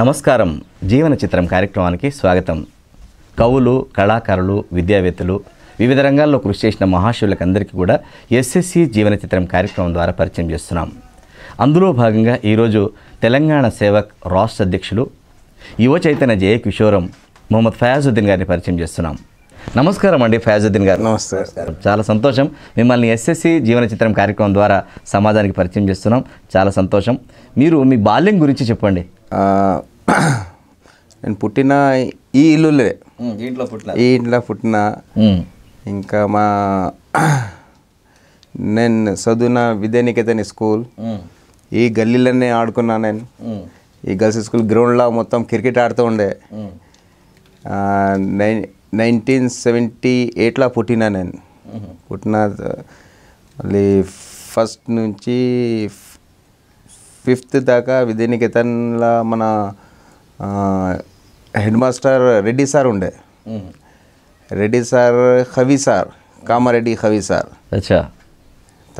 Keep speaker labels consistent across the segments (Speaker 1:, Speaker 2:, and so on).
Speaker 1: నమస్కారం జీవన చిత్రం కార్యక్రమానికి స్వాగతం కవులు కళాకారులు విద్యావేత్తలు వివిధ రంగాల్లో కృషి చేసిన అందరికీ కూడా ఎస్ఎస్సి జీవన చిత్రం కార్యక్రమం ద్వారా పరిచయం చేస్తున్నాం అందులో భాగంగా ఈరోజు తెలంగాణ సేవక్ రాష్ట్ర అధ్యక్షులు యువ చైతన్య జయ కిషోరం మొహమ్మద్ ఫయాజుద్దీన్ గారిని పరిచయం చేస్తున్నాం నమస్కారం అండి ఫయాజుద్దీన్ గారు నమస్తే చాలా సంతోషం మిమ్మల్ని ఎస్ఎస్సి జీవన చిత్రం కార్యక్రమం ద్వారా సమాజానికి పరిచయం చేస్తున్నాం చాలా సంతోషం మీరు మీ బాల్యం గురించి చెప్పండి నేను పుట్టిన ఈ
Speaker 2: ఇల్లులే ఇంట్లో పుట్టిన ఈ ఇంట్లో పుట్టిన ఇంకా మా నేను చదివిన విద్యానికేతన్ స్కూల్ ఈ గల్లీలోనే ఆడుకున్నా నేను ఈ గర్ల్స్ స్కూల్ గ్రౌండ్లో మొత్తం క్రికెట్ ఆడుతూ ఉండే నేను నైన్టీన్ సెవెంటీ ఎయిట్లో పుట్టినా నేను పుట్టిన మళ్ళీ ఫస్ట్ నుంచి ఫిఫ్త్ దాకా విధినికేతన్లో మన హెడ్ మాస్టర్ రెడ్డి సార్ ఉండే రెడ్డి సార్ హవి సార్ కామారెడ్డి హవి సార్ అచ్చా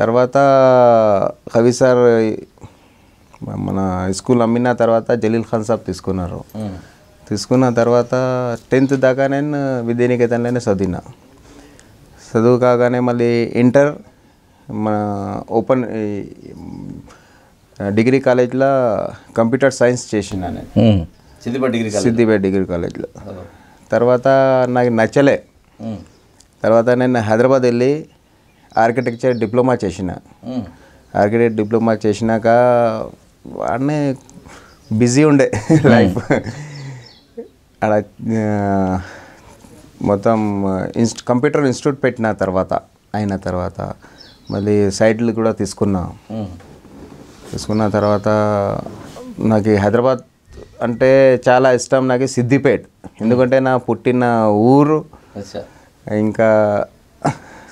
Speaker 2: తర్వాత హవి సార్ మన స్కూల్ అమ్మిన తర్వాత జలీల్ ఖాన్ సాబ్ తీసుకున్నారు తీసుకున్న తర్వాత టెన్త్ దాకా నేను విద్యానికేతన్లోనే చదివిన చదువు కాగానే మళ్ళీ ఇంటర్ మన ఓపెన్ డిగ్రీ కాలేజ్లో కంప్యూటర్ సైన్స్ చేసిన నేను సిద్దిపేట డిగ్రీ సిద్దిపేట డిగ్రీ కాలేజ్లో తర్వాత నాకు నచ్చలే తర్వాత నేను హైదరాబాద్ వెళ్ళి ఆర్కిటెక్చర్ డిప్లొమా చేసిన ఆర్కిటెక్ట్ డిప్లొమా చేసినాక అన్నీ బిజీ ఉండే లైఫ్ అక్కడ uh, మొత్తం ఇన్స్ట్ కంప్యూటర్ ఇన్స్టిట్యూట్ పెట్టిన తర్వాత అయిన తర్వాత మళ్ళీ సైట్లు కూడా తీసుకున్నా hmm. తీసుకున్న తర్వాత నాకు హైదరాబాద్ అంటే చాలా ఇష్టం నాకు సిద్దిపేట్ ఎందుకంటే నా పుట్టిన ఊరు ఇంకా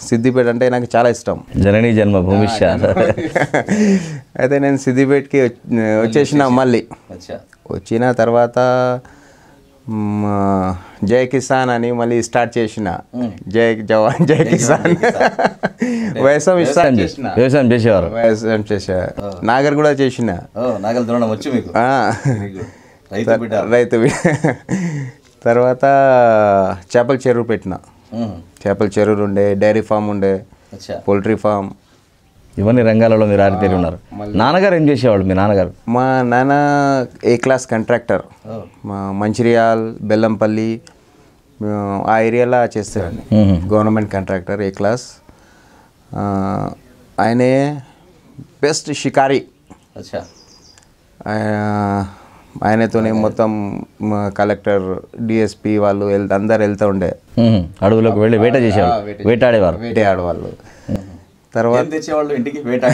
Speaker 2: సిద్దిపేట అంటే నాకు చాలా ఇష్టం జనని భూమి అయితే నేను సిద్దిపేట్కి వచ్చేసిన మళ్ళీ వచ్చిన తర్వాత జై కిసాన్ అని మళ్ళీ స్టార్ట్ చేసిన జై జవాన్ జై కిసాన్
Speaker 1: వ్యవసాయం స్టార్ట్ చేసిన వ్యవసాయం చేసేవారు వ్యవసాయం
Speaker 2: చేసే నాగర్ కూడా చేసిన
Speaker 1: నాగర్ ద్రోణం వచ్చి మీకు
Speaker 2: రైతు తర్వాత చేపల చెరువు పెట్టిన చేపల చెరువులు ఉండే డైరీ ఫామ్ ఉండే పోల్ట్రీ ఫామ్ ఇవన్నీ రంగాలలో మీరు ఆరితేరి ఉన్నారు నాన్నగారు ఏం చేసేవాళ్ళు మీ నాన్నగారు మా నాన్న ఏ క్లాస్ కాంట్రాక్టర్ మా మంచిర్యాల్ బెల్లంపల్లి ఆ ఏరియాలో చేస్తారండి గవర్నమెంట్ కాంట్రాక్టర్ ఏ క్లాస్ ఆయనే బెస్ట్ షికారి ఆయనతోనే మొత్తం కలెక్టర్ డిఎస్పి వాళ్ళు అందరు వెళ్తూ ఉండే అడవులకు వెళ్ళి వేట చేసేవాళ్ళు వేటాడేవారు వేటాడేవాళ్ళు తర్వాత
Speaker 1: తెచ్చేవాళ్ళు ఇంటికి వేట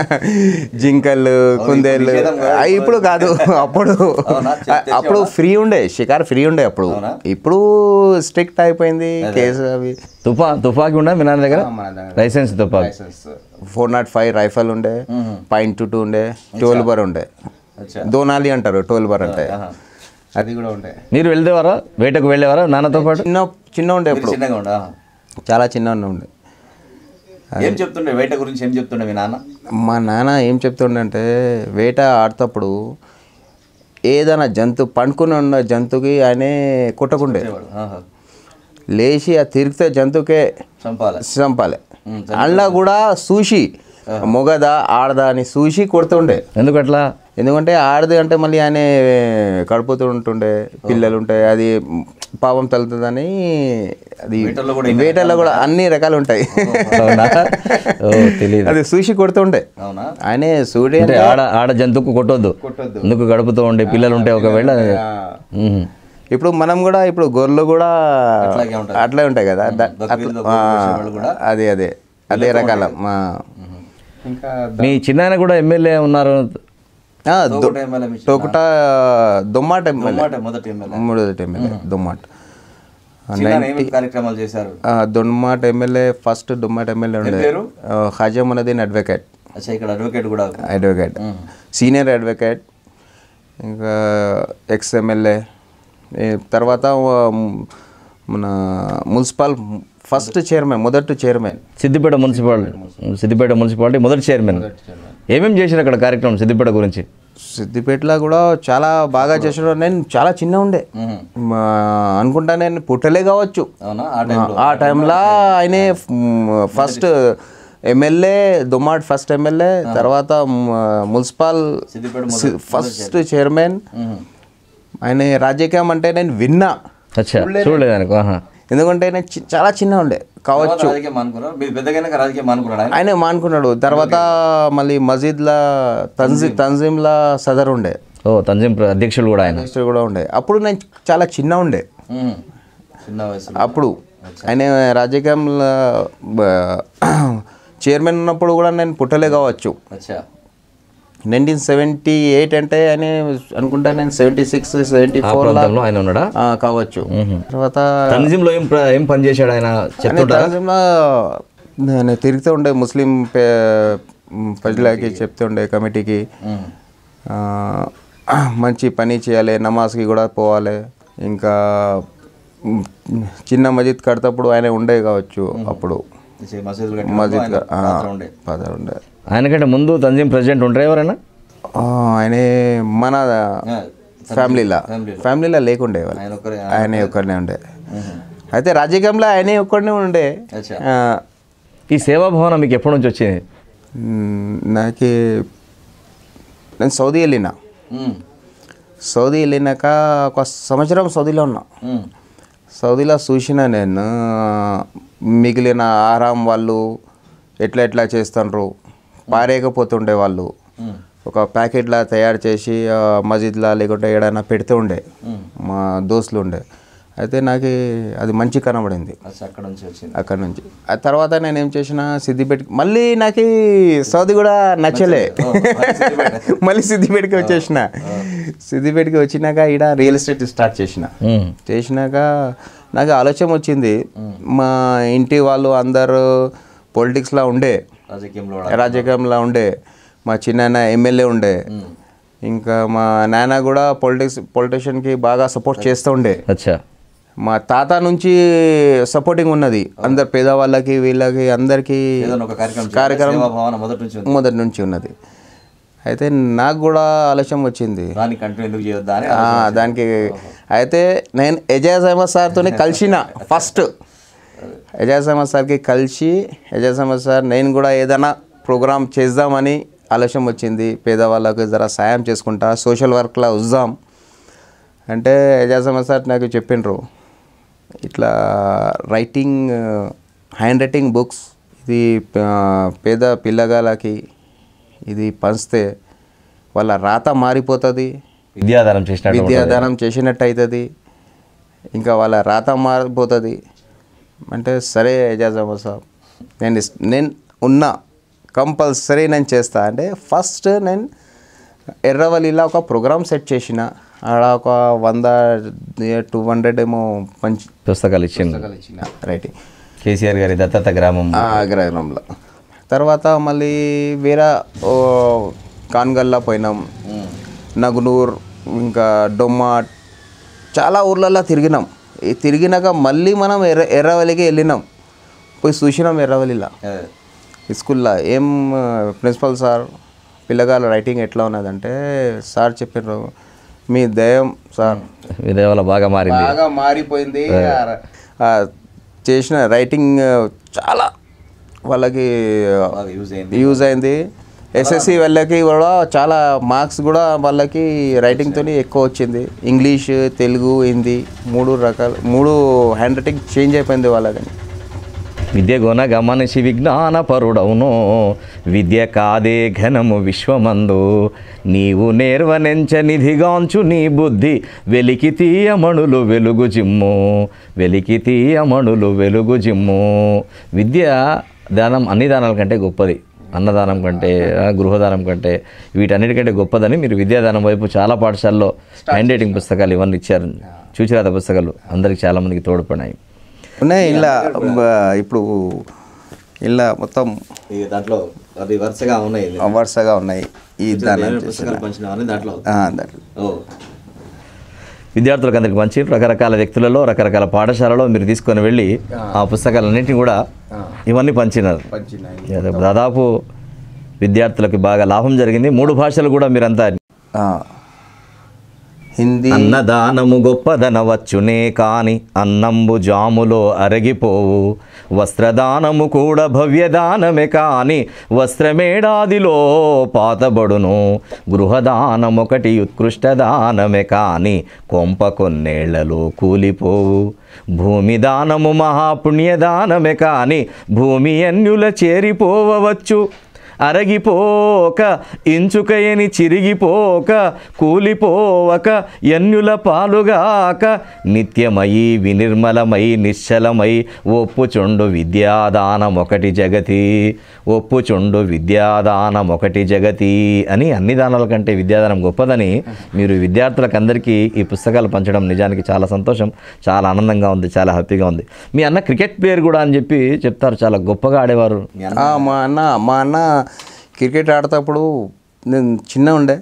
Speaker 2: జింకలు కుందేళ్ళు ఇప్పుడు కాదు అప్పుడు అప్పుడు ఫ్రీ ఉండే షికార్ ఫ్రీ ఉండే అప్పుడు ఇప్పుడు స్ట్రిక్ట్ అయిపోయింది కేసు అవి తుఫా తుఫాకి ఉండే మీ నాన్న దగ్గర లైసెన్స్ తుఫాకి ఫోర్ నాట్ ఫైవ్ రైఫల్ ఉండే పాయింట్ టూ టూ ఉండే టోల్ బర్ ఉండే దోనాలి అంటారు టోల్ బర్ అంటే అది కూడా ఉండే మీరు వెళ్ళేవారా వేటకు వెళ్ళేవారా నాన్నతో పాటు చిన్న చిన్న ఉండే ఇప్పుడు చాలా చిన్న ఉండే ఏం
Speaker 1: చెప్తుండే వేట గురించి ఏం చెప్తుండే మీ నాన్న
Speaker 2: మా నాన్న ఏం చెప్తుండంటే వేట ఆడతప్పుడు ఏదైనా జంతు పండుకుని ఉన్న జంతుకి ఆయన కొట్టకుండే లేచి ఆ తిరిగితే జంతుకే చంపాలి చంపాలి అలా కూడా చూసి మొగదా ఆడదా అని చూసి కొడుతుండే ఎందుకట్లా ఎందుకంటే ఆడది అంటే మళ్ళీ ఆయన కడుపుతూ ఉంటుండే పిల్లలు ఉంటాయి అది పాపం తలుతుందని అది వేటల్లో కూడా అన్ని రకాలు ఉంటాయి తెలియదు అది సూషి ఉండే ఆయనే సూడి ఆడ ఆడ జంతువుకు కొట్టొద్దు ఎందుకు గడుపుతూ ఉండే పిల్లలు ఉంటాయి ఒకవేళ ఇప్పుడు మనం కూడా ఇప్పుడు గొర్రెలు కూడా అట్లే ఉంటాయి కదా అదే అదే అదే రకాల మీ చిన్నాయన కూడా ఎమ్మెల్యే ఉన్నారు టోకుట దొమ్మాట మొదటి ఎమ్మెల్యే దొమ్మాట
Speaker 1: కార్యక్రమాలు చేశారు
Speaker 2: Dommata MLA first Dommata MLA ఉండే హజం అనేది అడ్వకేట్
Speaker 1: ఇక్కడ అడ్వకేట్ కూడా
Speaker 2: అడ్వకేట్ సీనియర్ అడ్వకేట్ ఇంకా ఎక్స్ ఎమ్మెల్యే తర్వాత
Speaker 1: మన మున్సిపల్ ఫస్ట్ చైర్మన్ మొదటి chairman Siddipet municipality Siddipet municipality మొదటి చైర్మన్ ఏమేమి చేశారు అక్కడ కార్యక్రమం సిద్దిపేట గురించి సిద్దిపేటలో కూడా చాలా బాగా చేసాడు నేను చాలా చిన్న ఉండే అనుకుంటా
Speaker 2: నేను పుట్టలే కావచ్చు ఆ టైంలో ఆయనే first MLA Dommata first MLA తర్వాత మున్సిపల్ ఫస్ట్ చైర్మన్ ఆయన రాజకీయం అంటే నేను విన్నా చూడలేదు అనుకో ఎందుకంటే ఆయన చాలా చిన్న ఉండే కావచ్చు ఆయన మానుకున్నాడు తర్వాత మళ్ళీ మసీద్లా తన్జీ తన్జీంలా సదర్ ఉండే ఓ తంజీం అధ్యక్షులు కూడా ఆయన అధ్యక్షులు కూడా ఉండే అప్పుడు నేను చాలా చిన్న ఉండే అప్పుడు ఆయన రాజకీయంలో చైర్మన్ ఉన్నప్పుడు కూడా నేను పుట్టలే కావచ్చు నైన్టీన్ సెవెంటీ ఎయిట్ అంటే అని అనుకుంటా నేను సెవెంటీ సిక్స్ సెవెంటీ ఫోర్ లో
Speaker 1: ఆయన ఉన్నాడా కావచ్చు తర్వాత తనజీంలో ఏం ఏం పనిచేశాడు ఆయన తనజీంలో నేను తిరుగుతూ
Speaker 2: ఉండే ముస్లిం ప్రజలకి చెప్తూ ఉండే కమిటీకి మంచి పని చేయాలి నమాజ్కి కూడా పోవాలి ఇంకా చిన్న మజిద్ కడతప్పుడు ఆయన ఉండే కావచ్చు అప్పుడు
Speaker 1: మస్జిద్
Speaker 2: ఆయనకంటే ముందు తంజీం ప్రెసిడెంట్ ఉంటారు ఎవరైనా ఆయనే మన ఫ్యామిలీలా ఫ్యామిలీలో లేకుండే ఆయన ఆయనే ఒక్కడనే ఉండే అయితే రాజకీయంలో ఆయనే ఒక్కడనే ఉండే ఈ సేవా భవనం మీకు ఎప్పటి నుంచి వచ్చింది నాకు నేను సౌదీ వెళ్ళిన సౌదీ వెళ్ళినాక ఒక సంవత్సరం సౌదీలో ఉన్నా సౌదీలో చూసిన నేను మిగిలిన ఆహారం వాళ్ళు ఎట్లా ఎట్లా చేస్తుండ్రు పారేయకపోతుండే వాళ్ళు ఒక ప్యాకెట్లా తయారు చేసి మజిద్లా లేకుంటే ఏడైనా పెడుతూ ఉండే మా దోస్తులు ఉండే అయితే నాకు అది మంచి కనబడింది
Speaker 1: అక్కడ నుంచి వచ్చింది
Speaker 2: అక్కడ నుంచి ఆ తర్వాత నేను ఏం చేసిన సిద్దిపేట మళ్ళీ నాకు సౌది కూడా నచ్చలే
Speaker 1: మళ్ళీ సిద్దిపేటకి
Speaker 2: వచ్చేసిన సిద్దిపేటకి వచ్చినాక ఈడ రియల్ ఎస్టేట్ స్టార్ట్ చేసిన చేసినాక నాకు ఆలోచన వచ్చింది మా ఇంటి వాళ్ళు అందరూ పొలిటిక్స్లో ఉండే రాజకీయంలో రాజకీయంలో ఉండే మా చిన్న ఎమ్మెల్యే ఉండే ఇంకా మా నాన్న కూడా పొలిటిక్స్ పొలిటీషియన్కి బాగా సపోర్ట్ చేస్తూ ఉండే అచ్చా మా తాత నుంచి సపోర్టింగ్ ఉన్నది అందరు పేదవాళ్ళకి వీళ్ళకి అందరికీ కార్యక్రమం మొదటి నుంచి ఉన్నది అయితే నాకు కూడా ఆలస్యం వచ్చింది దానికి అయితే నేను ఎజాజ్ అహ్మద్ సార్తోనే కలిసిన ఫస్ట్ ఎజాజ్ అహ్మద్ సార్కి కలిసి ఎజాజ్ అహ్మద్ సార్ నేను కూడా ఏదైనా ప్రోగ్రామ్ చేద్దామని ఆలస్యం వచ్చింది పేదవాళ్ళకు జరా సాయం చేసుకుంటా సోషల్ వర్క్లా వద్దాం అంటే ఎజాజ్ అహ్మద్ సార్ నాకు చెప్పిండ్రు ఇట్లా రైటింగ్ హ్యాండ్ రైటింగ్ బుక్స్ ఇది పేద పిల్లగాళ్ళకి ఇది పంచితే వాళ్ళ రాత మారిపోతుంది
Speaker 1: విద్యాదానం చేసిన విద్యాదానం
Speaker 2: చేసినట్టు అవుతుంది ఇంకా వాళ్ళ రాత మారిపోతుంది అంటే సరే ఏజాజ్ అహ్మద్ సాబ్ నేను నేను ఉన్నా కంపల్సరీ నేను చేస్తా అంటే ఫస్ట్ నేను ఎర్రవల్లిలో ఒక ప్రోగ్రామ్ సెట్ చేసిన ఆడ ఒక వంద టూ హండ్రెడ్ ఏమో మంచి
Speaker 1: పుస్తకాలు ఇచ్చింది రైట్ కేసీఆర్ గారి దత్తత గ్రామం గ్రామంలో
Speaker 2: తర్వాత మళ్ళీ వేరే కాన్గల్లా పోయినాం నగునూర్ ఇంకా డొమ్మ చాలా ఊర్లలో తిరిగినాం తిరిగినాక మళ్ళీ మనం ఎర్ర ఎర్రవల్లికి వెళ్ళినాం పోయి చూసినాం ఎర్రవల్లిలా స్కూల్లో ఏం ప్రిన్సిపల్ సార్ పిల్లగాళ్ళ రైటింగ్ ఎట్లా ఉన్నదంటే సార్ చెప్పినారు మీ దయం సార్ మీ దయవల్ల బాగా మారింది బాగా మారిపోయింది చేసిన రైటింగ్ చాలా వాళ్ళకి యూజ్ అయింది ఎస్ఎస్సి వాళ్ళకి కూడా చాలా మార్క్స్ కూడా వాళ్ళకి రైటింగ్తో ఎక్కువ వచ్చింది ఇంగ్లీష్ తెలుగు హిందీ మూడు రకాల మూడు హ్యాండ్ రైటింగ్ చేంజ్ అయిపోయింది వాళ్ళకని
Speaker 1: విద్య గమనిషి మనిషి పరుడవును విద్య కాదే ఘనము విశ్వమందు నీవు నేర్వనెంచ నిధిగాంచు నీ బుద్ధి వెలికి తీయమణులు వెలుగు జిమ్ము వెలికి తీయమణులు వెలుగు జిమ్ము విద్య దానం అన్ని దానాల కంటే గొప్పది అన్నదానం కంటే గృహదానం కంటే వీటన్నిటికంటే గొప్పదని మీరు విద్యాదానం వైపు చాలా పాఠశాలలో హ్యాండ్ రైటింగ్ పుస్తకాలు ఇవన్నీ ఇచ్చారు చూచిరాత పుస్తకాలు అందరికి చాలామందికి తోడ్పడినాయి
Speaker 2: ఉన్నాయి ఇలా ఇప్పుడు ఇలా మొత్తం
Speaker 1: దాంట్లో అది వరుసగా ఉన్నాయి వరుసగా ఉన్నాయి ఈ విద్యార్థులకు అందరికి మంచి రకరకాల వ్యక్తులలో రకరకాల పాఠశాలలో మీరు తీసుకొని వెళ్ళి ఆ పుస్తకాలన్నింటినీ కూడా ఇవన్నీ పంచినారు దాదాపు విద్యార్థులకు బాగా లాభం జరిగింది మూడు భాషలు కూడా మీరంతా హిందీ అన్నదానము గొప్పదనవచ్చునే కాని అన్నంబు జాములో అరగిపోవు వస్త్రదానము కూడా భవ్యదానమే కాని వస్త్రమేడాదిలో పాతబడును గృహదానమొకటి ఉత్కృష్టదానమే కాని కొంప కొన్నేళ్లలో కూలిపోవు భూమి దానము మహాపుణ్యదానమే కాని భూమి అన్యుల చేరిపోవచ్చు అరగిపోక ఇంచుకయని చిరిగిపోక కూలిపోవక ఎన్యుల పాలుగాక నిత్యమయి వినిర్మలమై నిశ్చలమై ఒప్పుచుండు విద్యాదానం ఒకటి జగతి ఒప్పుచుండు విద్యాదానం ఒకటి జగతి అని అన్ని దానాల కంటే విద్యాదానం గొప్పదని మీరు విద్యార్థులకు అందరికీ ఈ పుస్తకాలు పంచడం నిజానికి చాలా సంతోషం చాలా ఆనందంగా ఉంది చాలా హ్యాపీగా ఉంది మీ అన్న క్రికెట్ ప్లేయర్ కూడా అని చెప్పి చెప్తారు చాలా గొప్పగా ఆడేవారు
Speaker 2: మా అన్న మా అన్న క్రికెట్ ఆడటప్పుడు నేను చిన్న ఉండే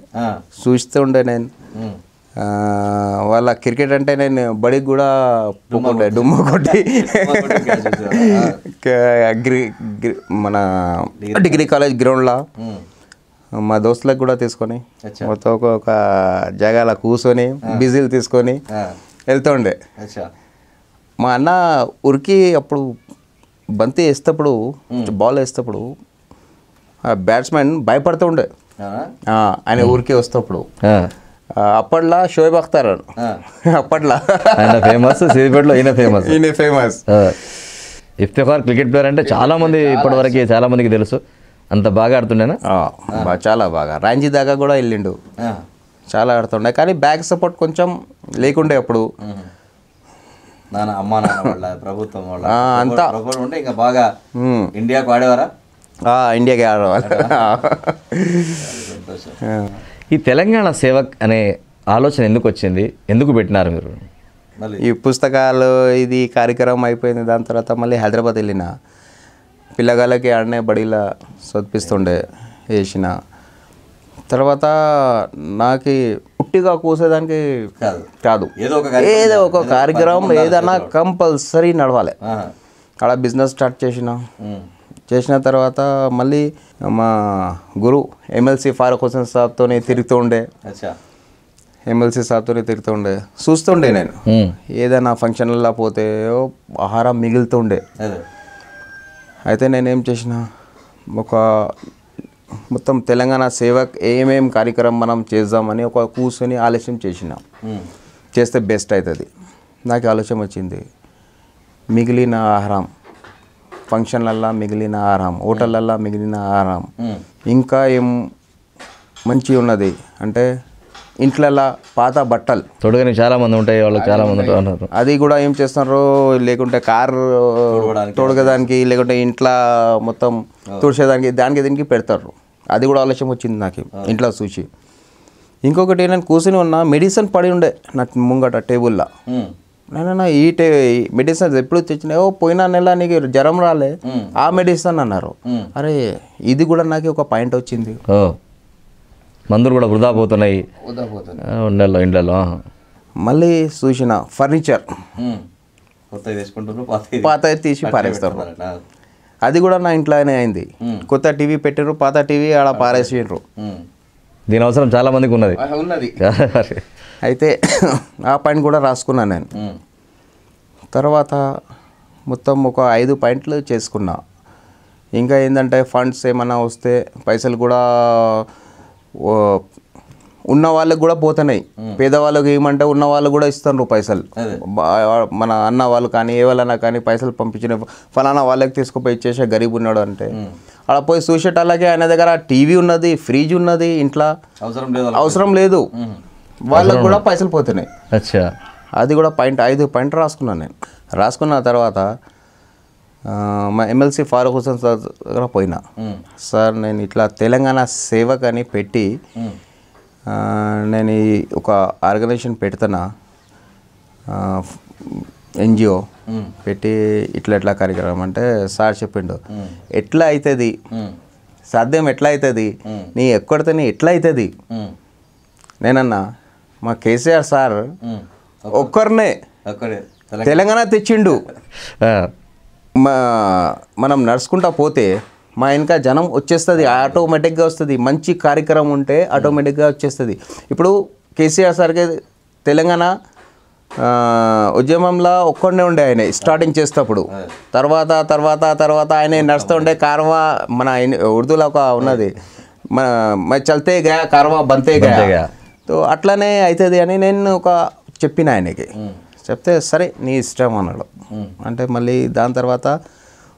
Speaker 2: చూస్తూ ఉండే నేను వాళ్ళ క్రికెట్ అంటే నేను బడికి కూడా పోకుండే డుమ్మ కొట్టి మన డిగ్రీ కాలేజ్ గ్రౌండ్లో మా దోస్తులకు కూడా తీసుకొని మొత్తం ఒక జగాల కూర్చొని బిజీలు తీసుకొని వెళ్తూ ఉండే మా అన్న ఉరికి అప్పుడు బంతి వేసేటప్పుడు బాల్ వేసేటప్పుడు బ్యాట్స్మెన్ భయపడుతూ ఉండే ఆయన hmm. ఊరికే వస్తే అప్పుడు అప్పట్లో షోయబ్ అఖ్తార్ అప్పట్లో
Speaker 1: ఆయన ఫేమస్ సిద్దిపేటలో ఈయన ఫేమస్ ఈయన ఫేమస్ ఇఫ్తిఫార్ క్రికెట్ ప్లేయర్ అంటే చాలా మంది ఇప్పటి వరకు చాలా మందికి తెలుసు అంత బాగా ఆడుతుండేనా చాలా బాగా రాంజీ దాకా కూడా వెళ్ళిండు
Speaker 2: చాలా ఆడుతుండే కానీ బ్యాక్ సపోర్ట్ కొంచెం లేకుండే అప్పుడు నాన్న
Speaker 1: నాన్న వాళ్ళ ప్రభుత్వం వాళ్ళ అంతా ఇంకా బాగా ఇండియాకు ఆడేవారా ఇండియాకి ఆడడం ఈ తెలంగాణ సేవక్ అనే ఆలోచన ఎందుకు వచ్చింది ఎందుకు పెట్టినారు మీరు ఈ పుస్తకాలు
Speaker 2: ఇది కార్యక్రమం అయిపోయింది దాని తర్వాత మళ్ళీ హైదరాబాద్ వెళ్ళిన పిల్లగాళ్ళకి ఆడనే బడిలా చదివిస్తుండే వేసిన తర్వాత నాకు పుట్టిగా కూసేదానికి
Speaker 1: కాదు ఏదో ఒక కార్యక్రమం ఏదన్నా
Speaker 2: కంపల్సరీ నడవాలి అక్కడ బిజినెస్ స్టార్ట్ చేసిన చేసిన తర్వాత మళ్ళీ మా గురు ఎమ్మెల్సీ ఫారూక్ హుసేన్ సాబ్తోనే తిరుగుతూ ఉండే ఎమ్మెల్సీ సాబ్తోనే తిరుగుతూ ఉండే చూస్తుండే నేను ఏదైనా ఫంక్షన్లలో పోతే ఆహారం మిగులుతుండే అయితే నేనేం చేసిన ఒక మొత్తం తెలంగాణ సేవక్ ఏమేం కార్యక్రమం మనం చేద్దామని ఒక కూర్చొని ఆలస్యం చేసిన చేస్తే బెస్ట్ అవుతుంది నాకు ఆలోచన వచ్చింది మిగిలిన ఆహారం ఫంక్షన్లల్లో మిగిలిన ఆహారం hmm. హోటళ్ళల్లో మిగిలిన ఆహారం hmm. ఇంకా ఏం మంచి ఉన్నది అంటే ఇంట్లల్లో పాత బట్టలు
Speaker 1: తొడుగని చాలా మంది ఉంటాయి వాళ్ళు చాలా మంది ఉంటారు
Speaker 2: అది కూడా ఏం చేస్తున్నారు లేకుంటే కార్ తొడగడానికి లేకుంటే ఇంట్లో మొత్తం oh. తుడిచేదానికి దానికి దీనికి పెడతారు అది కూడా ఆలస్యం వచ్చింది నాకు oh. ఇంట్లో చూసి ఇంకొకటి నేను కూర్చుని ఉన్న మెడిసిన్ పడి ఉండే నా ముంగట టేబుల్లో hmm. నేనన్నా ఈ మెడిసిన్స్ ఎప్పుడు తెచ్చినాయో పోయిన నెల నీకు జ్వరం రాలే hmm. ఆ మెడిసిన్ అన్నారు hmm. అరే ఇది కూడా నాకు ఒక పాయింట్ వచ్చింది
Speaker 1: మందులు కూడా వృధా పోతున్నాయి ఉండలో ఇండ్లలో మళ్ళీ చూసిన ఫర్నిచర్ hmm. పాత తీసి పారేస్తారు
Speaker 2: అది కూడా నా ఇంట్లోనే అయింది కొత్త టీవీ పెట్టారు పాత టీవీ ఆడ పారేసిండ్రు దీని అవసరం చాలా మందికి ఉన్నది ఉన్నది అయితే ఆ పాయింట్ కూడా రాసుకున్నాను నేను తర్వాత మొత్తం ఒక ఐదు పాయింట్లు చేసుకున్నా ఇంకా ఏంటంటే ఫండ్స్ ఏమైనా వస్తే పైసలు కూడా ఉన్న వాళ్ళకి కూడా పోతున్నాయి పేదవాళ్ళకి ఏమంటే ఉన్న వాళ్ళు కూడా ఇస్తారు పైసలు మన అన్న వాళ్ళు కానీ ఏ వాళ్ళన్నా కానీ పైసలు పంపించిన ఫలానా వాళ్ళకి తీసుకుపోయి ఇచ్చేసే గరీబ్ ఉన్నాడు అంటే అలా పోయి అలాగే ఆయన దగ్గర టీవీ ఉన్నది ఫ్రిడ్జ్ ఉన్నది ఇంట్లో అవసరం లేదు అవసరం లేదు వాళ్ళకు కూడా పైసలు పోతున్నాయి అచ్చా అది కూడా పాయింట్ ఐదు పాయింట్ రాసుకున్నాను నేను రాసుకున్న తర్వాత మా ఎమ్మెల్సీ ఫారూక్ హుసేన్ సార్ దగ్గర పోయినా సార్ నేను ఇట్లా తెలంగాణ సేవకు అని పెట్టి నేను ఒక ఆర్గనైజేషన్ పెడతానా ఎన్జిఓ పెట్టి ఇట్లా ఎట్లా కార్యక్రమం అంటే సార్ చెప్పిండు ఎట్లా అవుతుంది సాధ్యం ఎట్లా అవుతుంది నీ ఎక్కడితే నీ ఎట్లా అవుతుంది నేనన్నా మా కేసీఆర్ సార్ ఒక్కరినే తెలంగాణ తెచ్చిండు మా మనం నడుచుకుంటా పోతే మా ఇంకా జనం వచ్చేస్తుంది ఆటోమేటిక్గా వస్తుంది మంచి కార్యక్రమం ఉంటే ఆటోమేటిక్గా వచ్చేస్తుంది ఇప్పుడు కేసీఆర్ సార్కి తెలంగాణ ఉద్యమంలో ఒక్కడనే ఉండే ఆయన స్టార్టింగ్ చేసేటప్పుడు తర్వాత తర్వాత తర్వాత ఆయన నడుస్తూ ఉండే కార్వా మన ఉర్దూలో ఒక ఉన్నది మన చల్తే గయా కార్వా బంతే గయా సో అట్లానే అవుతుంది అని నేను ఒక చెప్పిన ఆయనకి చెప్తే సరే నీ ఇష్టం అన్నాడు అంటే మళ్ళీ దాని తర్వాత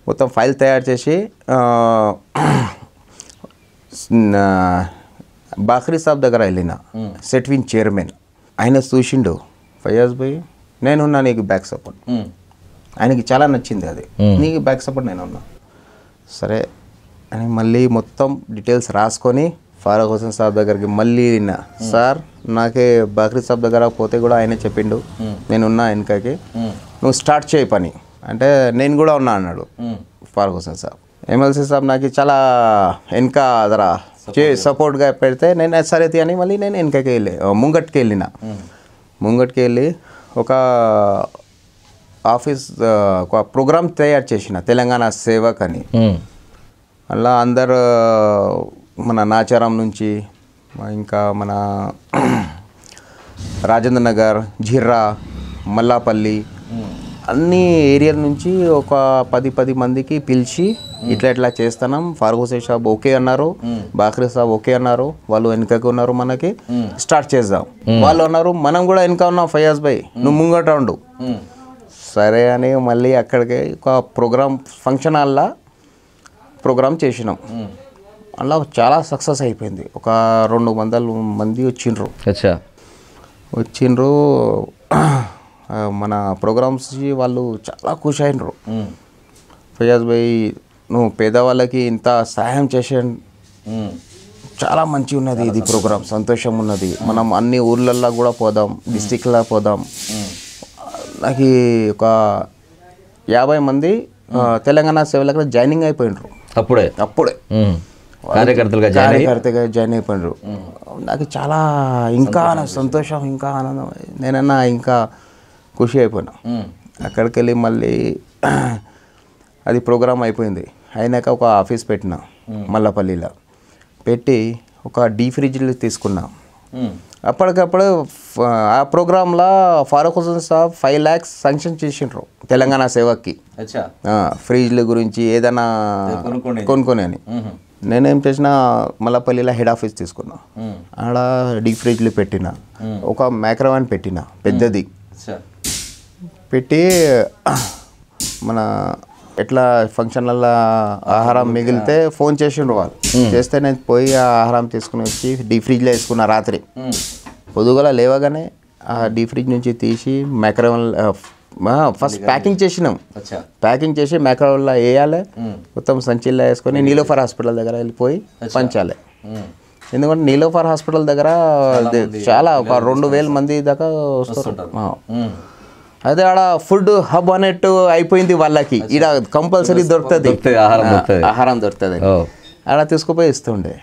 Speaker 2: మొత్తం ఫైల్ తయారు చేసి బాఖ్రీ సాబ్ దగ్గర వెళ్ళిన సెట్విన్ చైర్మన్ ఆయన చూసిండు ఫయాజ్ భాయ్ నేనున్నా నీకు బ్యాక్ సపోర్ట్ ఆయనకి చాలా నచ్చింది అది నీకు బ్యాక్ సపోర్ట్ నేనున్నా సరే అని మళ్ళీ మొత్తం డీటెయిల్స్ రాసుకొని ఫారూక్ హుసేన్ సాబ్ దగ్గరికి మళ్ళీ తిన్నా సార్ నాకే బక్రీద్ సాబ్ దగ్గర పోతే కూడా ఆయనే చెప్పిండు నేనున్నా వెనకకి నువ్వు స్టార్ట్ చేయి పని అంటే నేను కూడా ఉన్నా అన్నాడు ఫారూక్ హుసేన్ సాబ్ ఎమ్మెల్సీ సాబ్ నాకు చాలా వెనక అదరా చే సపోర్ట్గా పెడితే నేను సరే అని మళ్ళీ నేను వెనకకి వెళ్ళి ముంగట్కి వెళ్ళిన ముంగట్కి వెళ్ళి ఒక ఆఫీస్ ఒక ప్రోగ్రామ్ తయారు చేసిన తెలంగాణ సేవక్ అని అలా అందరు మన నాచారం నుంచి ఇంకా మన రాజేంద్ర నగర్ జిర్రా మల్లాపల్లి అన్ని ఏరియాల నుంచి ఒక పది పది మందికి పిలిచి ఇట్లా ఇట్లా చేస్తున్నాం హుసేన్ షాబ్ ఓకే అన్నారు బాక్రీ షాబ్ ఓకే అన్నారు వాళ్ళు వెనుకకి ఉన్నారు మనకి స్టార్ట్ చేద్దాం వాళ్ళు అన్నారు మనం కూడా వెనుక ఉన్నాం ఫయాజ్ భాయ్ నువ్వు ముంగట ఉండు సరే అని మళ్ళీ అక్కడికి ఒక ప్రోగ్రామ్ ఫంక్షన్ హాల్లో ప్రోగ్రామ్ చేసినాం అలా చాలా సక్సెస్ అయిపోయింది ఒక రెండు వందల మంది వచ్చిండ్రు వచ్చిండ్రు మన ప్రోగ్రామ్స్ వాళ్ళు చాలా ఖుషి అయినరు ఫయాజ్ భాయ్ నువ్వు పేదవాళ్ళకి ఇంత సహాయం చేసే చాలా మంచి ఉన్నది ఇది ప్రోగ్రామ్ సంతోషం ఉన్నది మనం అన్ని ఊర్లల్లో కూడా పోదాం డిస్టిక్లో పోదాం నాకు ఒక యాభై మంది తెలంగాణ సేవలకు జాయినింగ్ అయిపోయినరు అప్పుడే అప్పుడే
Speaker 3: కార్యకర్తలుగా కార్యకర్తగా
Speaker 2: జాయిన్ అయిపోయినారు నాకు చాలా ఇంకా సంతోషం ఇంకా ఆనందం నేనన్నా ఇంకా ఖుషి అయిపోయినా అక్కడికి వెళ్ళి మళ్ళీ అది ప్రోగ్రామ్ అయిపోయింది అయినాక ఒక ఆఫీస్ పెట్టిన మల్లపల్లిలో పెట్టి ఒక డీ ఫ్రిడ్జ్లు తీసుకున్నా అప్పటికప్పుడు ఆ ప్రోగ్రాంలో ఫారూక్ హుసేన్ సాబ్ ఫైవ్ ల్యాక్స్ సంక్షన్ చేసిండ్రు తెలంగాణ సేవకి ఫ్రిడ్జ్ల గురించి ఏదైనా అని నేనేం చేసిన మల్లపల్లిలో హెడ్ ఆఫీస్ తీసుకున్నా hmm. ఆడ డీప్ ఫ్రిడ్జ్లు పెట్టిన ఒక మైక్రోవన్ పెట్టిన పెద్దది పెట్టి మన ఎట్లా ఫంక్షన్లలో ఆహారం మిగిలితే ఫోన్ చేసిండ్రు వాళ్ళు hmm. చేస్తే నేను పోయి ఆ ఆహారం తీసుకుని వచ్చి డీ ఫ్రిడ్జ్లో వేసుకున్నా రాత్రి hmm. పొద్దుగల లేవగానే ఆ డీ ఫ్రిడ్జ్ నుంచి తీసి మైక్రోవన్ ఫస్ట్ ప్యాకింగ్ చేసినాం ప్యాకింగ్ చేసి మెకాడోల్లో వేయాలి మొత్తం సంచిలో వేసుకొని నీలోఫర్ హాస్పిటల్ దగ్గర వెళ్ళిపోయి పంచాలి ఎందుకంటే నీలోఫర్ హాస్పిటల్ దగ్గర చాలా ఒక రెండు వేల మంది దాకా వస్తారు అదే ఆడ ఫుడ్ హబ్ అనేట్టు అయిపోయింది వాళ్ళకి ఇక్కడ కంపల్సరీ దొరుకుతుంది
Speaker 1: ఆహారం దొరుకుతుంది
Speaker 2: ఆడ తీసుకుపోయి ఇస్తుండే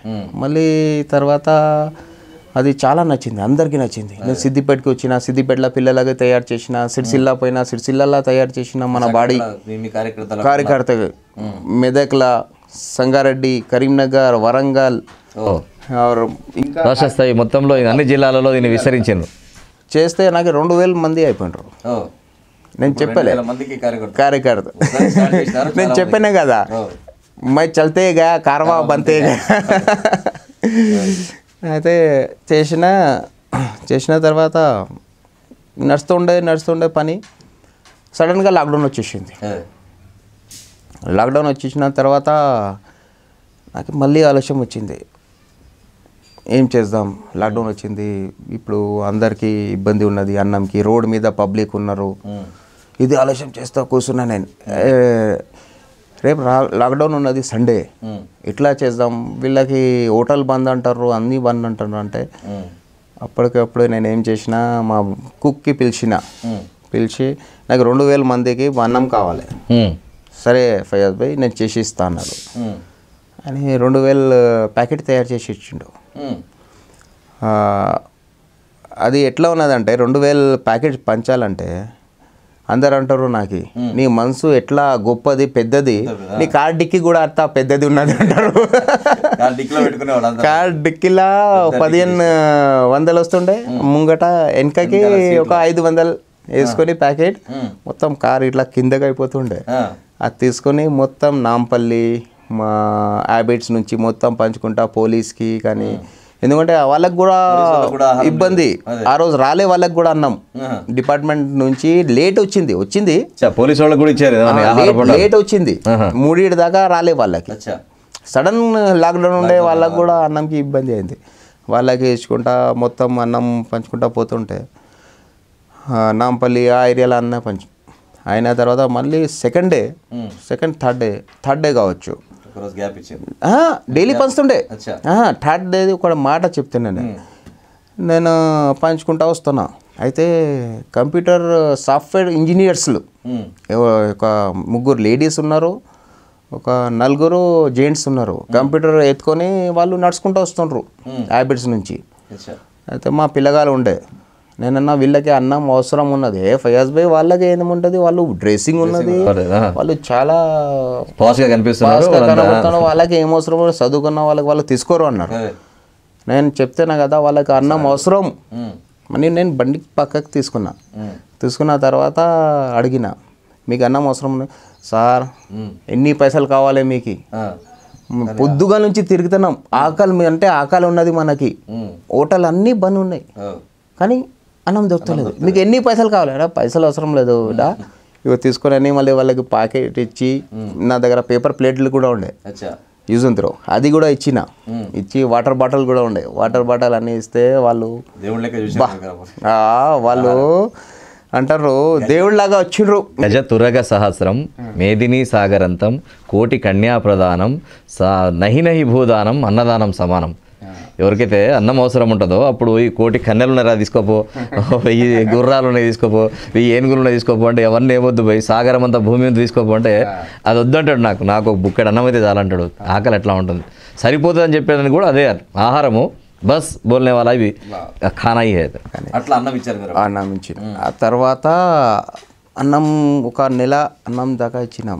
Speaker 2: మళ్ళీ తర్వాత అది చాలా నచ్చింది అందరికీ నచ్చింది నేను సిద్దిపేటకి వచ్చిన సిద్దిపేటలో పిల్లలాగా తయారు చేసిన సిరిసిల్లా పోయిన సిరిసిల్లాలా తయారు చేసిన మన బాడీ కార్యకర్త మెదక్ల సంగారెడ్డి కరీంనగర్ వరంగల్ రాష్ట్ర స్థాయి మొత్తంలో అన్ని జిల్లాలలో దీన్ని విస్తరించాను చేస్తే నాకు రెండు వేల మంది అయిపోయినారు నేను చెప్పలే కార్యకర్త నేను చెప్పానే కదా మై చల్తేగా కార్వా బంతేగా అయితే చేసిన చేసిన తర్వాత నడుస్తుండే నడుస్తుండే పని సడన్గా లాక్డౌన్ వచ్చేసింది లాక్డౌన్ వచ్చేసిన తర్వాత నాకు మళ్ళీ ఆలస్యం వచ్చింది ఏం చేద్దాం లాక్డౌన్ వచ్చింది ఇప్పుడు అందరికీ ఇబ్బంది ఉన్నది అన్నంకి రోడ్ మీద పబ్లిక్ ఉన్నారు ఇది ఆలస్యం చేస్తా కూర్చున్నా నేను రేపు లాక్డౌన్ ఉన్నది సండే ఇట్లా చేద్దాం వీళ్ళకి హోటల్ బంద్ అంటారు అన్నీ బంద్ అంటారు అంటే అప్పటికప్పుడు నేను ఏం చేసిన మా కుక్కి పిలిచిన పిలిచి నాకు రెండు వేల మందికి అన్నం కావాలి సరే ఫయాజ్ భాయ్ నేను చేసి ఇస్తా అన్నారు అని రెండు వేల ప్యాకెట్ తయారు చేసి ఇచ్చిండు అది ఎట్లా ఉన్నదంటే రెండు వేల ప్యాకెట్ పంచాలంటే అందరు అంటారు నాకు నీ మనసు ఎట్లా గొప్పది పెద్దది నీ కార్ డిక్కి కూడా అంత పెద్దది ఉన్నది అంటారు కార్ డిక్కిలా పదిహేను వందలు వస్తుండే ముంగట వెనకకి ఒక ఐదు వందలు వేసుకొని ప్యాకెట్ మొత్తం కార్ ఇట్లా కిందకి అయిపోతుండే అది తీసుకొని మొత్తం నాంపల్లి మా హ్యాబిట్స్ నుంచి మొత్తం పంచుకుంటా పోలీస్కి కానీ ఎందుకంటే వాళ్ళకు కూడా ఇబ్బంది ఆ రోజు రాలే వాళ్ళకి కూడా అన్నాం డిపార్ట్మెంట్ నుంచి లేట్ వచ్చింది వచ్చింది
Speaker 1: పోలీసు వాళ్ళకి కూడా ఇచ్చారు లేట్ వచ్చింది
Speaker 2: మూడింటి దాకా రాలే వాళ్ళకి సడన్ లాక్డౌన్ ఉండే వాళ్ళకి కూడా అన్నంకి ఇబ్బంది అయింది వాళ్ళకి వేసుకుంటా మొత్తం అన్నం పంచుకుంటా పోతుంటే నాంపల్లి ఆ ఏరియాలో అన్న పంచు అయిన తర్వాత మళ్ళీ second day second third day third day కావచ్చు డైలీ పంచుతుండే థర్డ్ డేది ఒక మాట చెప్తున్నాను నేను పంచుకుంటా వస్తున్నా అయితే కంప్యూటర్ సాఫ్ట్వేర్ ఇంజనీర్స్లు ఒక ముగ్గురు లేడీస్ ఉన్నారు ఒక నలుగురు జెంట్స్ ఉన్నారు కంప్యూటర్ ఎత్తుకొని వాళ్ళు నడుచుకుంటూ వస్తుండ్రు హ్యాబిట్స్ నుంచి అయితే మా పిల్లగాలు ఉండే నేనన్నా వీళ్ళకి అన్నం అవసరం ఉన్నది ఫయాజ్ భాయ్ వాళ్ళకి ఏముంటది వాళ్ళు డ్రెస్సింగ్ ఉన్నది వాళ్ళు చాలా కనిపిస్తున్నారు వాళ్ళకి ఏం అవసరం చదువుకున్న వాళ్ళకి వాళ్ళు తీసుకోరు అన్నారు నేను చెప్తేనే కదా వాళ్ళకి అన్నం అవసరం అని నేను బండి పక్కకు తీసుకున్నా తీసుకున్న తర్వాత అడిగిన మీకు అన్నం అవసరం సార్ ఎన్ని పైసలు కావాలి మీకు పొద్దుగా నుంచి తిరుగుతున్నాం ఆకలి అంటే ఆకలి ఉన్నది మనకి హోటల్ అన్నీ బంద్ ఉన్నాయి కానీ అన్నం దొరకలేదు మీకు ఎన్ని పైసలు కావాలడా పైసలు అవసరం లేదు డా ఇవి తీసుకొని మళ్ళీ వాళ్ళకి ప్యాకెట్ ఇచ్చి నా దగ్గర పేపర్ ప్లేట్లు కూడా ఉండే యూజ్ అంతరో అది కూడా ఇచ్చిన ఇచ్చి వాటర్ బాటిల్ కూడా ఉండే వాటర్ బాటిల్ అన్నీ ఇస్తే వాళ్ళు
Speaker 1: వాళ్ళు అంటారు దేవుళ్ళగా వచ్చిండ్రు గజ తురగ సహస్రం మేదిని సాగరంతం కోటి కన్యా ప్రదానం సా నహి నహి భూదానం అన్నదానం సమానం ఎవరికైతే అన్నం అవసరం ఉంటుందో అప్పుడు ఈ కోటి కన్నెలు ఉన్నారా తీసుకోపో ఈ గుర్రాలు ఉన్నాయి తీసుకోపో ఈ ఏనుగులు ఉన్నాయి తీసుకోపో అంటే ఎవరిని ఏమొద్దు పోయి సాగరం అంతా భూమి మీద తీసుకోపో అంటే అది వద్దంటాడు నాకు నాకు ఒక అన్నం అయితే చాలంటాడు ఆకలి ఎట్లా ఉంటుంది సరిపోతుంది అని చెప్పేదని కూడా అదే ఆహారము బస్ బోల్నే వాళ్ళ ఇవి ఖానాయి అట్లా అన్నం ఇచ్చారు మీరు అన్నం ఇచ్చి ఆ తర్వాత
Speaker 2: అన్నం ఒక నెల అన్నం దాకా ఇచ్చినాం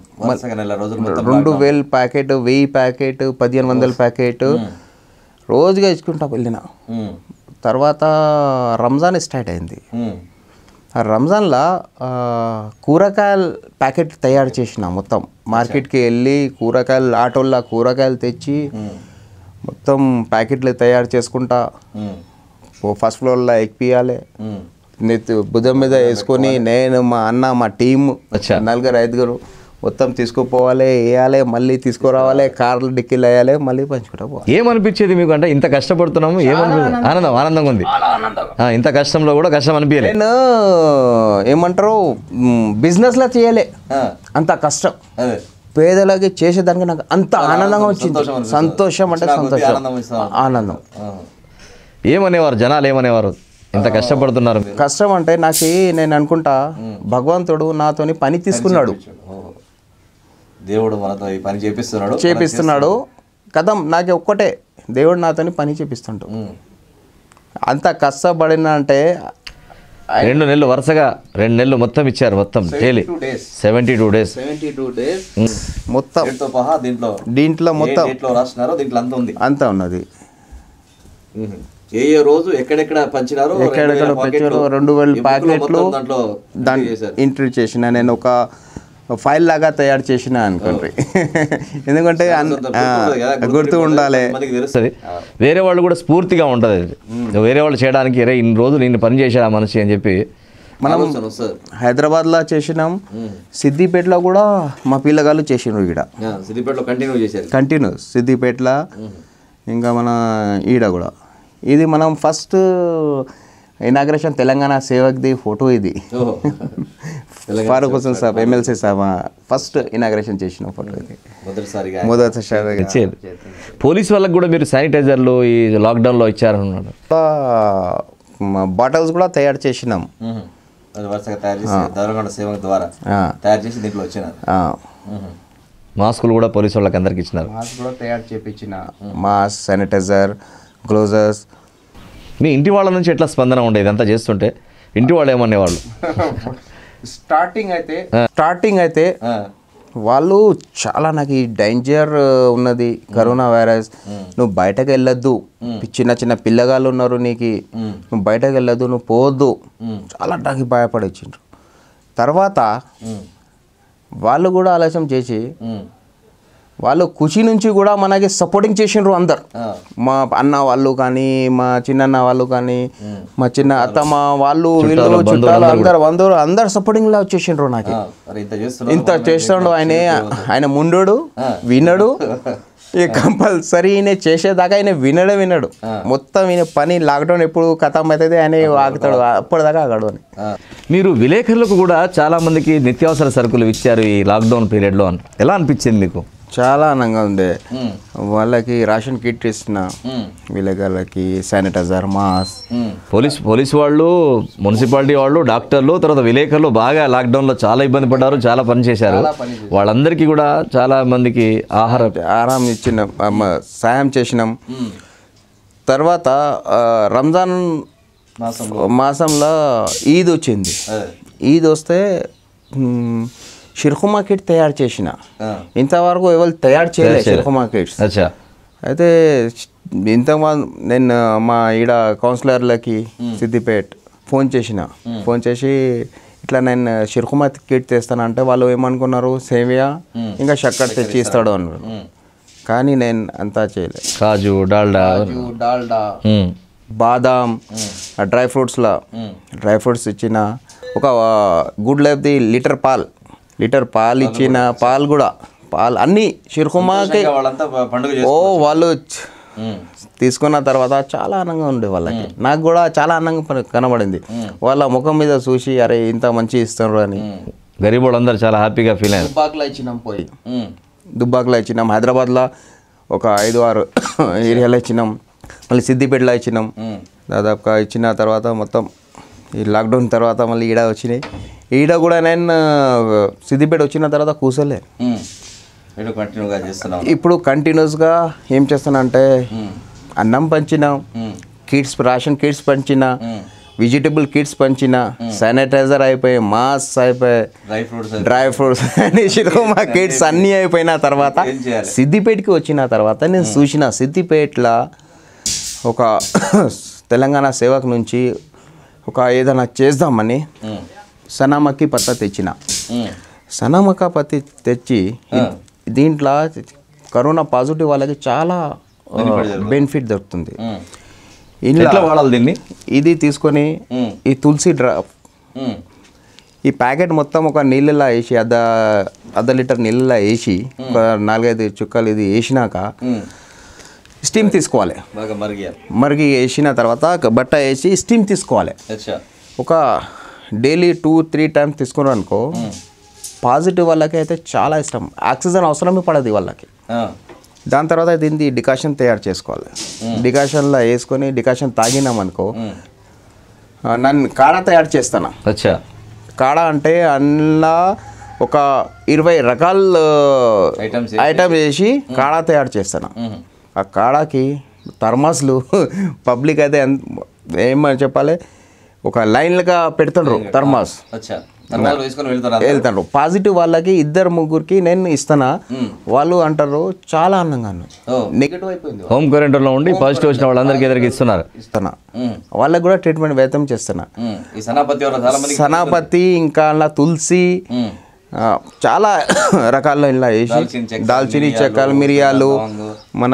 Speaker 2: రెండు వేలు ప్యాకెట్ వెయ్యి ప్యాకెట్ పదిహేను వందల ప్యాకెట్ రోజుగా ఇచ్చుకుంటా వెళ్ళిన తర్వాత రంజాన్ స్టార్ట్ అయింది ఆ రంజాన్లో కూరగాయల ప్యాకెట్ తయారు చేసిన మొత్తం మార్కెట్కి వెళ్ళి కూరగాయలు ఆటోల్లో కూరగాయలు తెచ్చి మొత్తం ప్యాకెట్లు తయారు చేసుకుంటా ఫస్ట్ ఫ్లోర్లో నెత్తి భుజం మీద వేసుకొని నేను మా అన్న మా టీం నలుగురు ఐదుగురు మొత్తం తీసుకుపోవాలి వేయాలి మళ్ళీ తీసుకురావాలి కార్లు డిక్కీలు వేయాలి మళ్ళీ పంచుకుంటా పోవాలి
Speaker 1: ఏమనిపించేది మీకు అంటే ఇంత కష్టపడుతున్నాము ఏమని ఆనందం ఆనందంగా ఉంది ఇంత కష్టంలో కూడా కష్టం అనిపించాలి నేను ఏమంటారు బిజినెస్లో చేయలే అంత కష్టం
Speaker 2: పేదలకి చేసేదానికి నాకు అంత ఆనందంగా వచ్చింది సంతోషం అంటే సంతోషం
Speaker 1: ఆనందం ఏమనేవారు జనాలు ఏమనేవారు ఎంత కష్టపడుతున్నారు
Speaker 2: కష్టం అంటే నాకు నేను అనుకుంటా భగవంతుడు నాతోని పని తీసుకున్నాడు
Speaker 1: దేవుడు మనతో ఈ పని చేపిస్తున్నాడు చేపిస్తున్నాడు
Speaker 2: కథం నాకు ఒక్కటే దేవుడు నాతో పని చేపిస్తుంటాడు అంత కష్టపడిన అంటే
Speaker 1: రెండు నెలలు వరుసగా రెండు నెలలు మొత్తం ఇచ్చారు మొత్తం daily seventy two days seventy two days మొత్తం దీంట్లో దీంట్లో మొత్తం దీంట్లో రాసినారో దీంట్లో అంత ఉంది అంత ఉన్నది ఏ ఏ రోజు ఎక్కడెక్కడ పంచినారో ఎక్కడెక్కడ పంచారు రెండు వేల ప్యాకెట్లు దాంట్లో
Speaker 2: ఎంట్రీ చేసిన నేను ఒక ఫైల్ లాగా తయారు చేసిన అనుకోండి ఎందుకంటే గుర్తు ఉండాలి తెలుస్తుంది
Speaker 1: వేరే వాళ్ళు కూడా స్ఫూర్తిగా ఉంటుంది వేరే వాళ్ళు చేయడానికి రే ఇన్ని రోజులు నేను పని చేశాను మనిషి అని చెప్పి
Speaker 2: మనం హైదరాబాద్లో చేసినాం సిద్దిపేటలో కూడా మా పిల్లగాళ్ళు చేసినారు ఇక్కడ
Speaker 1: సిద్దిపేటలో కంటిన్యూ చేశారు
Speaker 2: కంటిన్యూ సిద్దిపేటలో ఇంకా మన ఈడ కూడా ఇది మనం ఫస్ట్ ఇనాగ్రేషన్ తెలంగాణ సేవక్ది ఫోటో ఇది Farooq Hussain sahab
Speaker 1: MLC sahab first inauguration చేసిన ఫోటో ఇది మొదటిసారిగా మొదటిసారి పోలీస్ వాళ్ళకి కూడా మీరు శానిటైజర్లు ఈ లాక్డౌన్లో ఇచ్చారన్నాడు బాటిల్స్ కూడా తయారు చేసినాం తయారు చేసి సేవకు ద్వారా తయారు చేసి దీంట్లో వచ్చినారు మాస్కులు కూడా పోలీసు వాళ్ళకి అందరికి ఇచ్చినారు మాస్క్ కూడా తయారు మాస్క్ శానిటైజర్ గ్లోజర్స్ మీ ఇంటి వాళ్ళ నుంచి ఎట్లా స్పందన ఉండేది అంతా చేస్తుంటే ఇంటి వాళ్ళు ఏమనేవాళ్ళు
Speaker 2: స్టార్టింగ్ అయితే స్టార్టింగ్ అయితే వాళ్ళు చాలా నాకు ఈ డేంజర్ ఉన్నది కరోనా వైరస్ నువ్వు బయటకు వెళ్ళొద్దు చిన్న చిన్న పిల్లగాళ్ళు ఉన్నారు నీకు నువ్వు బయటకు వెళ్ళొద్దు నువ్వు పోవద్దు చాలా నాకు భయపడొచ్చిండ్రు తర్వాత వాళ్ళు కూడా ఆలస్యం చేసి వాళ్ళు ఖుషి నుంచి కూడా మనకి సపోర్టింగ్ చేసిండ్రు అందరు మా అన్న వాళ్ళు కానీ మా చిన్నన్న వాళ్ళు కానీ మా చిన్న మా వాళ్ళు వీళ్ళు చుట్టాలు అందరు అందరు అందరు సపోర్టింగ్ లా వచ్చేసిండ్రు నాకు ఇంత చేస్తుండు ఆయన ఆయన ముండోడు వినడు ఈ కంపల్సరీ ఈయన చేసేదాకా ఆయన వినడే వినడు మొత్తం ఈయన పని లాక్డౌన్ ఎప్పుడు కథం అవుతుంది ఆయన ఆగుతాడు అప్పటిదాకా ఆగడు అని
Speaker 1: మీరు విలేకరులకు కూడా చాలామందికి నిత్యావసర సరుకులు ఇచ్చారు ఈ లాక్డౌన్ పీరియడ్లో ఎలా అనిపించింది మీకు చాలా ఆనందంగా ఉంది వాళ్ళకి రేషన్ కిట్ ఇస్తున్న వీళ్ళకి శానిటైజర్ మాస్క్ పోలీస్ పోలీస్ వాళ్ళు మున్సిపాలిటీ వాళ్ళు డాక్టర్లు తర్వాత విలేకరులు బాగా లాక్డౌన్ లో చాలా ఇబ్బంది పడ్డారు చాలా పని చేశారు వాళ్ళందరికీ కూడా చాలా మందికి ఆహారం ఆరాం ఇచ్చిన సాయం చేసినాం తర్వాత రంజాన్
Speaker 2: మాసంలో ఈద్ వచ్చింది ఈద్ వస్తే షిర్ఖు కిట్ తయారు చేసిన ఇంతవరకు ఎవరు తయారు చేయలేదు షిర్ఖు కిట్స్ అయితే ఇంత నేను మా ఈడ కౌన్సిలర్లకి సిద్దిపేట్ ఫోన్ చేసిన ఫోన్ చేసి ఇట్లా నేను షిర్హుమా కిట్ తెస్తానంటే వాళ్ళు ఏమనుకున్నారు సేమియా ఇంకా షక్కర్ తెచ్చి ఇస్తాడు అన్నారు కానీ నేను అంతా చేయలేదు కాజు డాల్డా డాల్డా బాదాం డ్రై ఫ్రూట్స్లో డ్రై ఫ్రూట్స్ ఇచ్చిన ఒక గుడ్ లైఫ్ ది లీటర్ పాల్ లీటర్ పాలు ఇచ్చిన పాలు కూడా పాలు అన్ని షిర్హుమాకి ఓ వాళ్ళు తీసుకున్న తర్వాత చాలా ఆనందంగా ఉండే వాళ్ళకి నాకు కూడా చాలా ఆనందంగా కనబడింది వాళ్ళ ముఖం మీద చూసి అరే ఇంత మంచి ఇస్తున్నారు అని గరీబ్ అందరూ చాలా హ్యాపీగా ఫీల్ అయ్యారు దుబ్బాకులో ఇచ్చినాం పోయి దుబ్బాకులో ఇచ్చినాం హైదరాబాద్లో ఒక ఐదు ఆరు ఏరియాలో ఇచ్చినాం మళ్ళీ సిద్దిపేటలో ఇచ్చినాం దాదాపుగా ఇచ్చిన తర్వాత మొత్తం ఈ లాక్డౌన్ తర్వాత మళ్ళీ ఈడ వచ్చినాయి ఈడ కూడా నేను సిద్దిపేట వచ్చిన తర్వాత కూసలే ఇప్పుడు కంటిన్యూస్గా ఏం చేస్తానంటే అన్నం పంచినా కిడ్స్ రేషన్ కిడ్స్ పంచిన వెజిటబుల్ కిడ్స్ పంచిన శానిటైజర్ అయిపోయి మాస్క్ అయిపోయి డ్రై ఫ్రూట్స్ అనేసి మా కిడ్స్ అన్నీ అయిపోయిన తర్వాత సిద్దిపేటకి వచ్చిన తర్వాత నేను చూసిన సిద్దిపేటలో ఒక తెలంగాణ సేవకు నుంచి ఒక ఏదైనా చేద్దామని సనామకి పత్త తెచ్చిన సనామక పత్తి తెచ్చి దీంట్లో కరోనా పాజిటివ్ వాళ్ళకి చాలా బెనిఫిట్ దొరుకుతుంది ఇంట్లో వాడాలి
Speaker 3: దీన్ని
Speaker 1: ఇది
Speaker 2: తీసుకొని ఈ తులసి డ్రాప్ ఈ ప్యాకెట్ మొత్తం ఒక నీళ్ళలా వేసి అర్ధ అర్ధ లీటర్ నీళ్ళలా వేసి ఒక నాలుగైదు చుక్కలు ఇది వేసినాక స్టీమ్ తీసుకోవాలి మరిగి వేసిన తర్వాత బట్ట వేసి స్టీమ్ తీసుకోవాలి ఒక డైలీ టూ త్రీ టైమ్స్ తీసుకున్నారు అనుకో పాజిటివ్ వాళ్ళకి అయితే చాలా ఇష్టం ఆక్సిజన్ అవసరమే పడదు వాళ్ళకి దాని తర్వాత దీన్ని డికాషన్ తయారు చేసుకోవాలి డికాషన్లో వేసుకొని డికాషన్ తాగినాం అనుకో నన్ను కాడ తయారు చేస్తాను అచ్చా కాడ అంటే అందులో ఒక ఇరవై రకాల ఐటమ్ చేసి కాడ తయారు చేస్తాను ఆ కాడాకి థర్మాస్లు పబ్లిక్ అయితే ఏమని చెప్పాలి ఒక లైన్లుగా పెడతాడు థర్మాస్ వెళ్తాడు పాజిటివ్ వాళ్ళకి ఇద్దరు ముగ్గురికి నేను ఇస్తానా వాళ్ళు అంటారు చాలా అందంగా నెగిటివ్ అయిపోయింది హోమ్ క్వారంటైన్లో ఉండి పాజిటివ్ వచ్చిన వాళ్ళందరికీ ఎదురుకి ఇస్తున్నారు ఇస్తున్నా వాళ్ళకి కూడా ట్రీట్మెంట్ వ్యక్తం చేస్తున్నా సనాపతి ఇంకా తులసి చాలా రకాల ఇలా వేసి దాల్చిని చెక్కలు మిరియాలు మన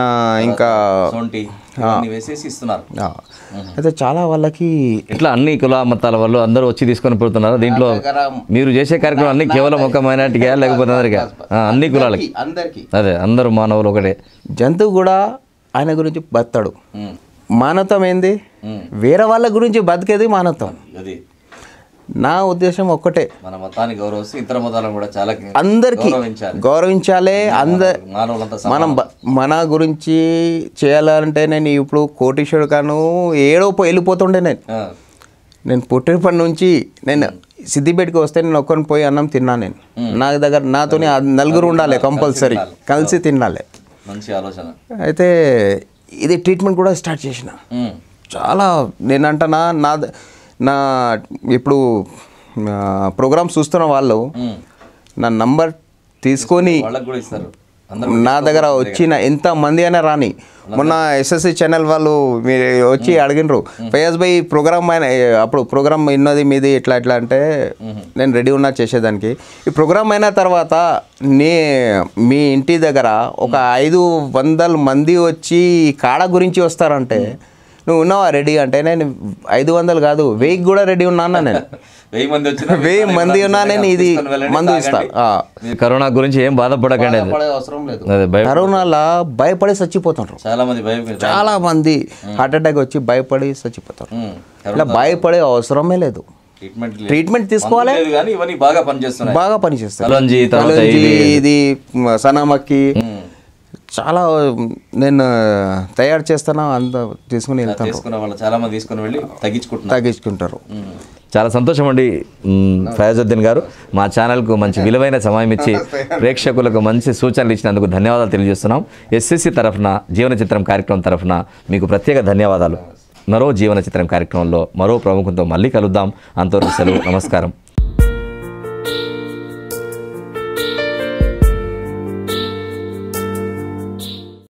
Speaker 2: ఇంకా
Speaker 1: అయితే చాలా వాళ్ళకి ఇట్లా అన్ని కుల మతాల వాళ్ళు అందరూ వచ్చి తీసుకొని పోతున్నారు దీంట్లో మీరు చేసే కార్యక్రమం అన్ని కేవలం ఒక మైనార్టీగా లేకపోతే అందరికీ అన్ని కులాలకి అదే అందరూ మానవులు ఒకటే జంతువు కూడా
Speaker 2: ఆయన గురించి బతాడు మానవత్వం ఏంది వేరే వాళ్ళ గురించి బతికేది మానవత్వం నా ఉద్దేశం ఒక్కటే
Speaker 1: మన మతాన్ని గౌరవిస్తూ ఇతర మతాలను కూడా చాలా అందరికీ
Speaker 2: గౌరవించాలి అందరు మనం మన గురించి చేయాలంటే నేను ఇప్పుడు కోటీశ్వరుడు కాను ఏడో వెళ్ళిపోతుండే నేను నేను పుట్టినప్పటి నుంచి నేను సిద్దిపేటకి వస్తే నేను ఒక్కరిని పోయి అన్నం తిన్నా నేను నా దగ్గర నాతోని నలుగురు ఉండాలి కంపల్సరీ కలిసి తినాలి మంచి ఆలోచన అయితే ఇది ట్రీట్మెంట్ కూడా స్టార్ట్ చేసిన చాలా నేను అంటనా నా నా ఇప్పుడు ప్రోగ్రామ్స్ చూస్తున్న వాళ్ళు నా నంబర్ తీసుకొని
Speaker 1: నా దగ్గర వచ్చిన
Speaker 2: ఎంత మంది అయినా రాని మొన్న ఎస్ఎస్సి ఛానల్ వాళ్ళు మీరు వచ్చి అడిగినరు ఫయాజ్ భాయ్ ప్రోగ్రామ్ అయిన అప్పుడు ప్రోగ్రామ్ ఉన్నది మీది ఇట్లా ఎట్లా అంటే నేను రెడీ ఉన్నా చేసేదానికి ఈ ప్రోగ్రామ్ అయిన తర్వాత నే మీ ఇంటి దగ్గర ఒక ఐదు వందల మంది వచ్చి కాడ గురించి వస్తారంటే నువ్వు ఉన్నావా రెడీ అంటే నేను ఐదు వందలు కాదు
Speaker 1: వెయ్యి కూడా రెడీ ఉన్నానా నేను వెయ్యి మంది వచ్చిన వెయ్యి మంది ఉన్నా నేను ఇది మందు ఇస్తాను కరోనా గురించి ఏం బాధపడకండి అవసరం లేదు కరోనాలో భయపడి చచ్చిపోతుంటారు చాలా మంది చాలా మంది
Speaker 2: హార్ట్ అటాక్ వచ్చి భయపడి చచ్చిపోతారు ఇలా భయపడే అవసరమే లేదు
Speaker 1: ట్రీట్మెంట్ తీసుకోవాలి బాగా పనిచేస్తాయి
Speaker 2: బాగా పనిచేస్తాయి ఇది సనామక్కి చాలా నేను తయారు చేస్తాను అంత తీసుకుని వెళ్తాను
Speaker 1: చాలా మంది తీసుకుని వెళ్ళి తగ్గించుకుంటారు తగ్గించుకుంటారు చాలా సంతోషం అండి ఫయాజుద్దీన్ గారు మా ఛానల్కు మంచి విలువైన సమయం ఇచ్చి ప్రేక్షకులకు మంచి సూచనలు ఇచ్చినందుకు ధన్యవాదాలు తెలియజేస్తున్నాం ఎస్ఎస్సి తరఫున జీవన చిత్రం కార్యక్రమం తరఫున మీకు ప్రత్యేక ధన్యవాదాలు మరో జీవన చిత్రం కార్యక్రమంలో మరో ప్రముఖంతో మళ్ళీ కలుద్దాం అంతవరకు సెలవు నమస్కారం